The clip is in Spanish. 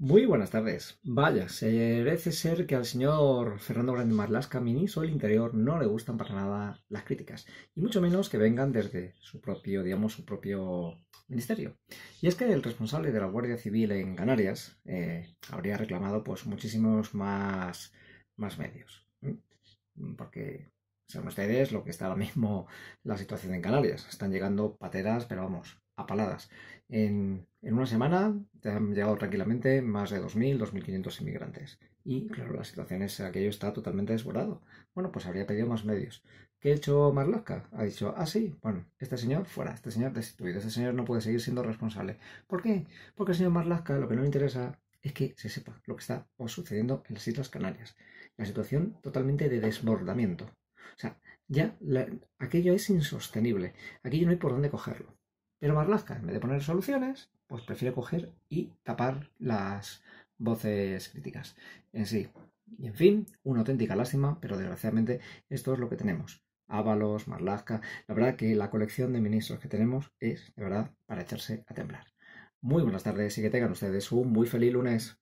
Muy buenas tardes. Vaya, se parece ser que al señor Fernando Grande Marlaska, ministro del Interior, no le gustan para nada las críticas, y mucho menos que vengan desde su propio, digamos, su propio ministerio. Y es que el responsable de la Guardia Civil en Canarias eh, habría reclamado pues muchísimos más, más medios. Porque saben ustedes lo que está ahora mismo la situación en Canarias. Están llegando pateras, pero vamos, a paladas. En, una semana han llegado tranquilamente más de 2.000, 2.500 inmigrantes. Y claro, la situación es que aquello está totalmente desbordado. Bueno, pues habría pedido más medios. ¿Qué ha hecho Marlaska? Ha dicho, ah, sí, bueno, este señor fuera, este señor destituido, este señor no puede seguir siendo responsable. ¿Por qué? Porque el señor Marlaska lo que no le interesa es que se sepa lo que está sucediendo en las Islas Canarias. La situación totalmente de desbordamiento. O sea, ya aquello es insostenible. Aquello no hay por dónde cogerlo. Pero Marlaska, en vez de poner soluciones, pues prefiere coger y tapar las voces críticas en sí. Y en fin, una auténtica lástima, pero desgraciadamente esto es lo que tenemos. Ábalos, Marlaska. La verdad que la colección de ministros que tenemos es, de verdad, para echarse a temblar. Muy buenas tardes y que tengan ustedes un muy feliz lunes.